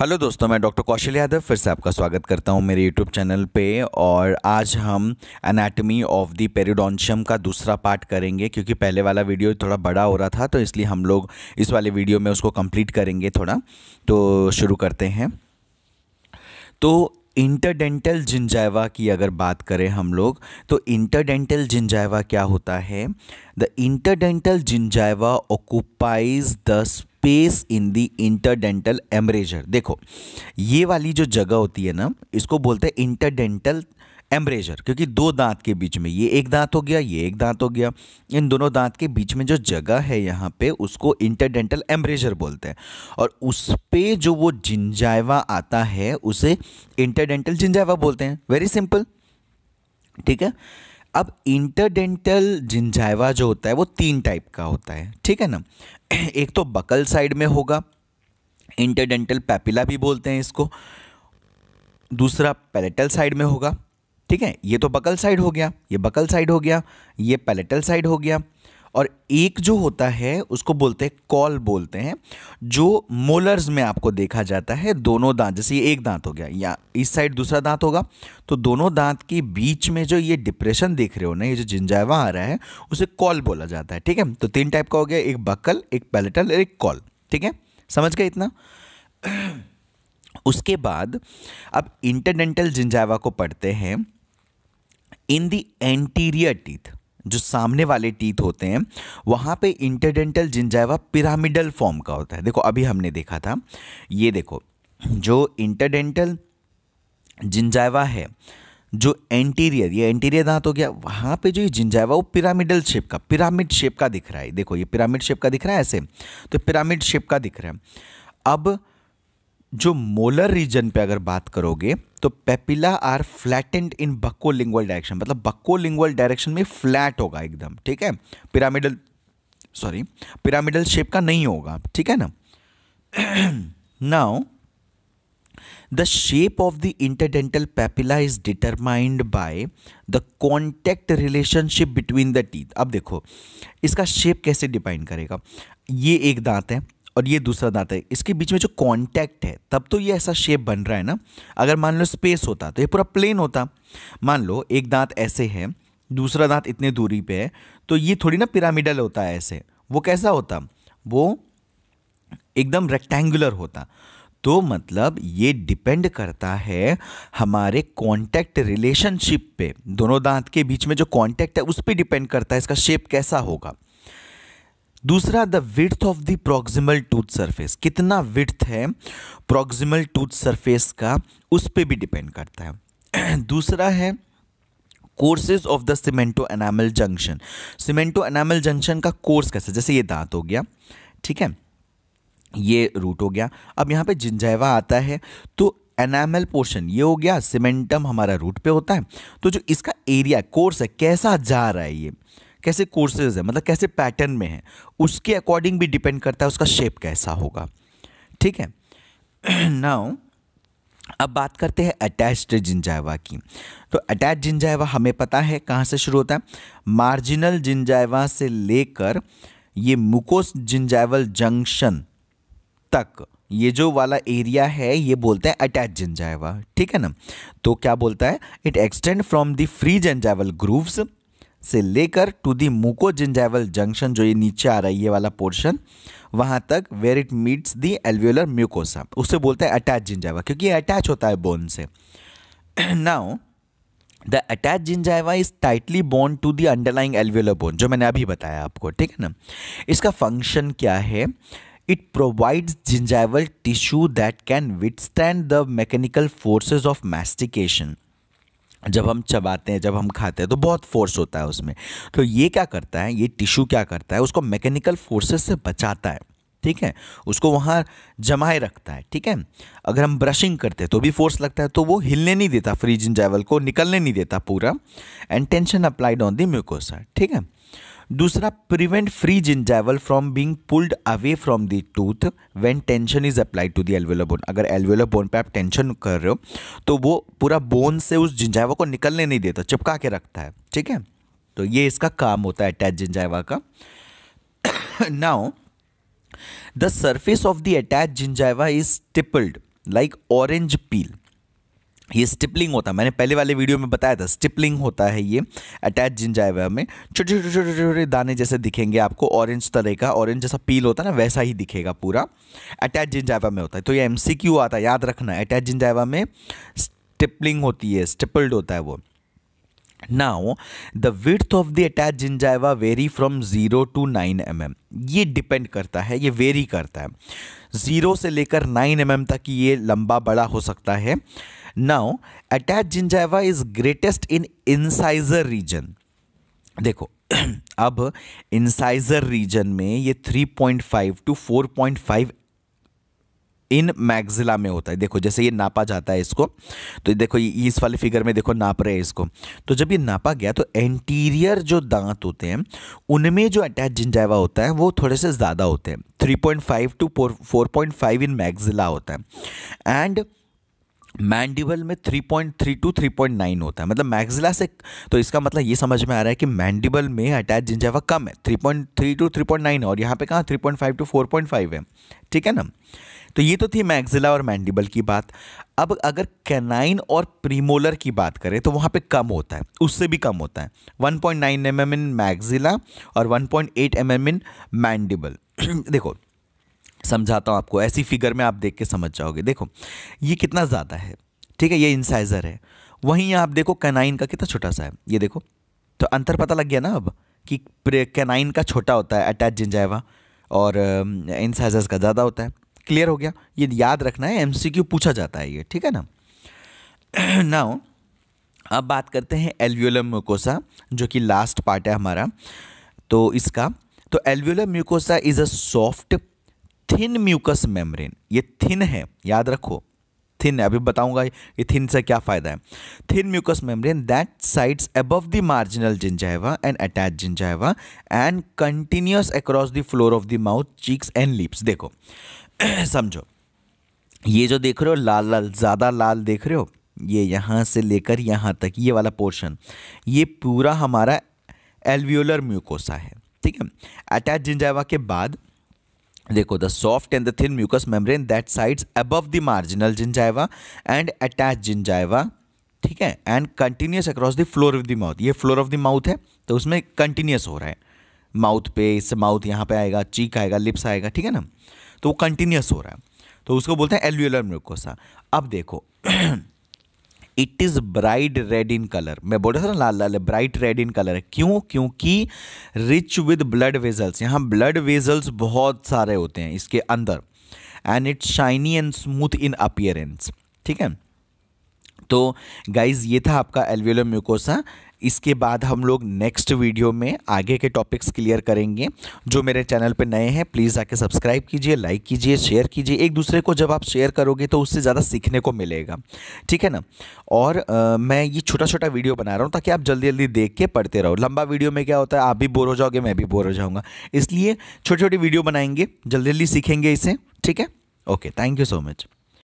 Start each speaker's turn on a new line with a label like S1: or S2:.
S1: hello दोस्तों मैं doctor कौशल यादव फिर से आपका स्वागत करता हूं मेरे यूट्यूब चैनल पे और आज हम एनाटमी ऑफ दी पेरिडोंशियम का दूसरा पार्ट करेंगे क्योंकि पहले वाला वीडियो थोड़ा बड़ा हो रहा था तो इसलिए हम लोग इस वाले वीडियो में उसको कंप्लीट करेंगे थोड़ा तो शुरू करते हैं तो इंटरडेंटल जिंजाइवा की अगर बात करें हम लोग तो इंटरडेंटल जिंजाइवा क्या होता है the interdental gingiva occupies the space in the interdental embrasure देखो ये वाली जो जगह होती है ना इसको बोलते हैं इंटरडेंटल एम्ब्रेजर क्योंकि दो दांत के बीच में ये एक दांत हो गया ये एक दांत हो गया इन दोनों दांत के बीच में जो जगह है यहाँ पे उसको इंटरडेंटल एम्ब्रेजर बोलते हैं और उस पर जो वो जिंजाइवा आता है उसे इंटरडेंटल जिंजाइवा बोलते हैं वेरी सिंपल ठीक है अब इंटरडेंटल जिंजाइवा जो होता है वो तीन टाइप का होता है ठीक है ना एक तो बकल साइड में होगा इंटरडेंटल पैपिला भी बोलते हैं इसको दूसरा पैलेटल साइड में होगा ठीक है ये तो बकल साइड हो गया ये बकल साइड हो गया ये पैलेटल साइड हो गया एक जो होता है उसको बोलते हैं कॉल बोलते हैं जो मोलर्स में आपको देखा जाता है दोनों दांत जैसे ये एक दांत हो गया या इस साइड दूसरा दांत होगा तो दोनों दांत के बीच में जो ये डिप्रेशन देख रहे हो ना ये जो जिंजावा आ रहा है उसे कॉल बोला जाता है ठीक है तो तीन टाइप का हो गया एक बक्कल एक पैलेटल और एक कॉल ठीक है समझ गए इतना उसके बाद अब इंटरडेंटल जिंजावा को पढ़ते हैं इन दी एंटीरियर टीथ जो सामने वाले टीथ होते हैं वहाँ पे इंटरडेंटल जिंजाइवा पिरामिडल फॉर्म का होता है देखो अभी हमने देखा था ये देखो जो इंटरडेंटल जिंजाइवा है जो एंटीरियर ये एंटीरियर दांत हो गया वहाँ पे जो ये जिंजाइवा वो पिरामिडल शेप का पिरामिड शेप का दिख रहा है देखो ये पिरामिड शेप का दिख रहा है ऐसे तो पिरामिड शेप का दिख रहा है अब जो मोलर रीजन पे अगर बात करोगे तो papilla are flattened in bucco lingual direction मतलब बक्को लिंगुअल डायरेक्शन में फ्लैट होगा एकदम ठीक है पिरामिडल सॉरी पिरामिडल शेप का नहीं होगा ठीक है ना now the shape of the interdental papilla is determined by the contact relationship between the teeth अब देखो इसका शेप कैसे डिपाइंड करेगा ये एक दांत है और ये दूसरा दांत है इसके बीच में जो कॉन्टैक्ट है तब तो ये ऐसा शेप बन रहा है ना अगर मान लो स्पेस होता तो ये पूरा प्लेन होता मान लो एक दांत ऐसे है दूसरा दांत इतने दूरी पे है तो ये थोड़ी ना पिरामिडल होता है ऐसे वो कैसा होता वो एकदम रेक्टेंगुलर होता तो मतलब ये डिपेंड करता है हमारे कांटेक्ट रिलेशनशिप पे दोनों दांत के बीच में जो कांटेक्ट है उस पर डिपेंड करता है इसका शेप कैसा होगा दूसरा the width of the proximal tooth surface कितना विथ है प्रोक्सिमल टूथ सरफेस का उस पर भी डिपेंड करता है दूसरा है courses of the cemento enamel junction cemento enamel junction का कोर्स कैसे जैसे ये दांत हो गया ठीक है ये रूट हो गया अब यहाँ पे जिंजाइवा आता है तो एनामल पोर्शन ये हो गया सीमेंटम हमारा रूट पे होता है तो जो इसका एरिया कोर्स है कैसा जा रहा है ये कैसे कोर्सेज है मतलब कैसे पैटर्न में है उसके अकॉर्डिंग भी डिपेंड करता है उसका शेप कैसा होगा ठीक है नाउ अब बात करते हैं अटैच्ड जिंजाइवा की तो अटैच जिंजाइवा हमें पता है कहाँ से शुरू होता है मार्जिनल जिंजाइवा से लेकर ये मुकोस जिंजाइवल जंक्शन तक ये जो वाला एरिया है ये बोलते हैं अटैच जिंजाइवा ठीक है ना तो क्या बोलता है it extend from the free gingival grooves से लेकर टू दी मुको मुकोजिंजाइवल जंक्शन जो ये नीचे आ रहा है ये वाला पोर्शन वहाँ तक where it meets the alveolar mucosa उसे बोलते हैं अटैच जिंजाइवा क्योंकि ये अटैच होता है बोन से now the attach gingiva is tightly bone to the underlying alveolar bone जो मैंने अभी बताया आपको ठीक है ना इसका फंक्शन क्या है it provides gingival tissue that can withstand the mechanical forces of mastication जब हम चबाते हैं जब हम खाते हैं तो बहुत फोर्स होता है उसमें तो ये क्या करता है ये टिश्यू क्या करता है उसको मैकेनिकल फोर्सेस से बचाता है ठीक है उसको वहाँ जमाए रखता है ठीक है अगर हम ब्रशिंग करते हैं तो भी फोर्स लगता है तो वो हिलने नहीं देता फ्री जैवल को निकलने नहीं देता पूरा and tension applied on the mucosa ठीक है दूसरा prevent free gingival from being pulled away from the tooth when tension is applied to the alveolar bone अगर एलवेलर बोन पे आप टेंशन कर रहे हो तो वो पूरा बोन से उस जिंजाइवा को निकलने नहीं देता चिपका के रखता है ठीक है तो ये इसका काम होता है अटैच जिंजाइवा का now the surface of the attach gingiva is stippled like orange peel ये स्टिपलिंग होता है मैंने पहले वाले वीडियो में बताया था स्टिपलिंग होता है ये अटैच जिंजाइवा में छोटे छोटे छोटे छोटे दाने जैसे दिखेंगे आपको ऑरेंज तरह का ऑरेंज जैसा पील होता है ना वैसा ही दिखेगा पूरा अटैच जिंजाइवा में होता है तो ये एम आता है याद रखना अटैच जिंजाइवा में स्टिपलिंग होती है स्टिपल्ड होता है वो now the width of the attach gingiva vary from zero to nine M M ये डिपेंड करता है ये वेरी करता है ज़ीरो से लेकर नाइन एम एम तक ये लंबा बड़ा हो सकता है now attach gingiva is greatest in incisor region देखो अब इंसाइजर रीजन में ये 3.5 टू 4.5 इन मैगजिला में होता है देखो जैसे ये नापा जाता है इसको तो देखो ये इस वाले फिगर में देखो नाप रहे हैं इसको तो जब ये नापा गया तो एंटीरियर जो दांत होते हैं उनमें जो अटैच जिंजाइवा होता है वो थोड़े से ज़्यादा होते हैं 3.5 टू 4.5 इन मैगजिला होता है एंड मैंडिबल में 3.3 टू 3.9 होता है मतलब मैक्सिला से तो इसका मतलब ये समझ में आ रहा है कि मैंडिबल में अटैच जिंजावा कम है 3.3 टू 3.9 और यहाँ पे कहाँ 3.5 टू 4.5 है ठीक है ना तो ये तो थी मैक्सिला और मैंडिबल की बात अब अगर कैनाइन और प्रीमोलर की बात करें तो वहाँ पे कम होता है उससे भी कम होता है 1.9 पॉइंट mm इन मैक्सिला और 1.8 पॉइंट mm इन मैंडिबल देखो समझाता हूँ आपको ऐसी फिगर में आप देख के समझ जाओगे देखो ये कितना ज़्यादा है ठीक है ये इंसाइज़र है वहीं आप देखो कैनाइन का कितना छोटा सा है ये देखो तो अंतर पता लग गया ना अब कि कैनाइन का छोटा होता है अटैच जिंजाइवा और इंसाइजर्स का ज़्यादा होता है क्लियर हो गया ये याद रखना है एम पूछा जाता है ये ठीक है ना नाउ अब बात करते हैं एल्वियोलम म्यूकोसा जो कि लास्ट पार्ट है हमारा तो इसका तो alveolar mucosa is a soft thin mucous membrane ये थिन है याद रखो थिन है अभी बताऊंगा ये थिन से क्या फ़ायदा है thin mucous membrane that sides above the marginal gingiva and attach gingiva and continues across the floor of the mouth cheeks and lips देखो समझो ये जो देख रहे हो लाल लाल ज़्यादा लाल देख रहे हो ये यहाँ से लेकर यहाँ तक ये वाला पोर्शन ये पूरा हमारा एल्वियोलर म्यूकोसा है ठीक है अटैच जिंजाइवा के बाद देखो the soft and the thin mucous membrane that sides above the marginal gingiva and attach gingiva ठीक है and continues across the floor of the mouth ये फ्लोर ऑफ द माउथ है तो उसमें कंटिन्यूस हो रहा है माउथ पे इस माउथ यहाँ पे आएगा चीक आएगा लिप्स आएगा ठीक है ना तो वो कंटिन्यूस हो रहा है तो उसको बोलते हैं एल्यूलर म्यूकोसा अब देखो it is bright red in colour मैं बोल रहा था ना लाल लाल ब्राइट रेड इन कलर है क्यों क्योंकि रिच विद ब्लड वेजल्स यहाँ ब्लड वेजल्स बहुत सारे होते हैं इसके अंदर and it's shiny and smooth in appearance ठीक है तो गाइज़ ये था आपका एलवेलो म्यूकोसा इसके बाद हम लोग नेक्स्ट वीडियो में आगे के टॉपिक्स क्लियर करेंगे जो मेरे चैनल पे नए हैं प्लीज़ आके सब्सक्राइब कीजिए लाइक कीजिए शेयर कीजिए एक दूसरे को जब आप शेयर करोगे तो उससे ज़्यादा सीखने को मिलेगा ठीक है ना और आ, मैं ये छोटा छोटा वीडियो बना रहा हूँ ताकि आप जल्दी जल्दी देख के पढ़ते रहो लंबा वीडियो में क्या होता है आप भी बोर हो जाओगे मैं भी बोर हो जाऊँगा इसलिए छोटी छोटी वीडियो बनाएंगे जल्दी जल्दी सीखेंगे इसे ठीक है okay thank you so much